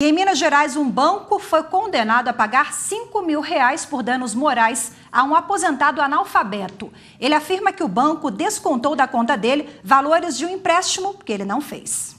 E em Minas Gerais, um banco foi condenado a pagar 5 mil reais por danos morais a um aposentado analfabeto. Ele afirma que o banco descontou da conta dele valores de um empréstimo que ele não fez.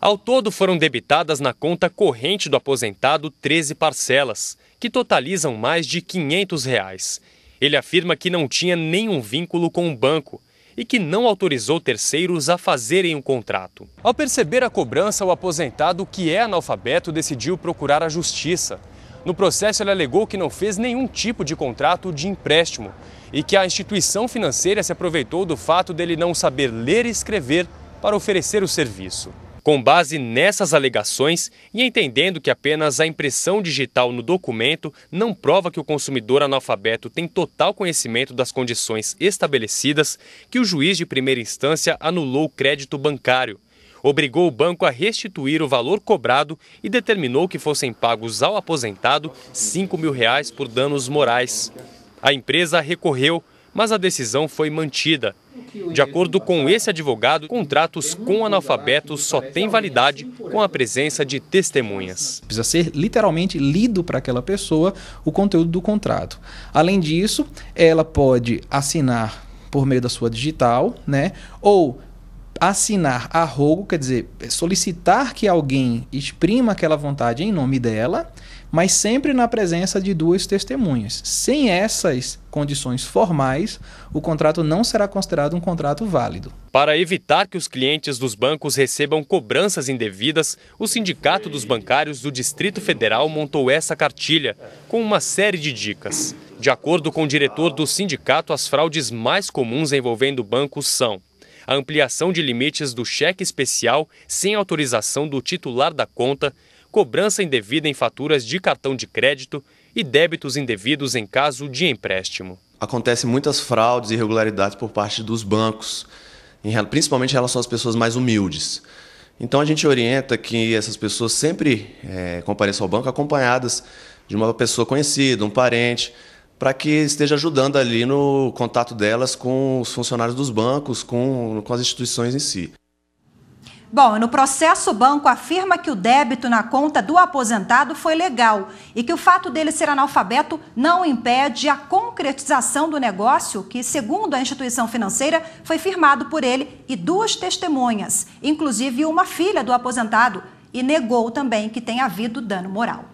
Ao todo, foram debitadas na conta corrente do aposentado 13 parcelas, que totalizam mais de 500 reais. Ele afirma que não tinha nenhum vínculo com o banco e que não autorizou terceiros a fazerem o um contrato. Ao perceber a cobrança, o aposentado, que é analfabeto, decidiu procurar a justiça. No processo, ele alegou que não fez nenhum tipo de contrato de empréstimo e que a instituição financeira se aproveitou do fato dele não saber ler e escrever para oferecer o serviço. Com base nessas alegações e entendendo que apenas a impressão digital no documento não prova que o consumidor analfabeto tem total conhecimento das condições estabelecidas, que o juiz de primeira instância anulou o crédito bancário. Obrigou o banco a restituir o valor cobrado e determinou que fossem pagos ao aposentado R$ 5 mil reais por danos morais. A empresa recorreu, mas a decisão foi mantida. De acordo com esse advogado, contratos com analfabetos só têm validade assim com a presença de testemunhas. Precisa ser literalmente lido para aquela pessoa o conteúdo do contrato. Além disso, ela pode assinar por meio da sua digital, né? Ou assinar a rogo, quer dizer, solicitar que alguém exprima aquela vontade em nome dela, mas sempre na presença de duas testemunhas. Sem essas condições formais, o contrato não será considerado um contrato válido. Para evitar que os clientes dos bancos recebam cobranças indevidas, o Sindicato dos Bancários do Distrito Federal montou essa cartilha com uma série de dicas. De acordo com o diretor do sindicato, as fraudes mais comuns envolvendo bancos são a ampliação de limites do cheque especial sem autorização do titular da conta, cobrança indevida em faturas de cartão de crédito e débitos indevidos em caso de empréstimo. Acontecem muitas fraudes e irregularidades por parte dos bancos, principalmente em relação às pessoas mais humildes. Então a gente orienta que essas pessoas sempre é, compareçam ao banco acompanhadas de uma pessoa conhecida, um parente, para que esteja ajudando ali no contato delas com os funcionários dos bancos, com, com as instituições em si. Bom, no processo, o banco afirma que o débito na conta do aposentado foi legal e que o fato dele ser analfabeto não impede a concretização do negócio que, segundo a instituição financeira, foi firmado por ele e duas testemunhas, inclusive uma filha do aposentado, e negou também que tenha havido dano moral.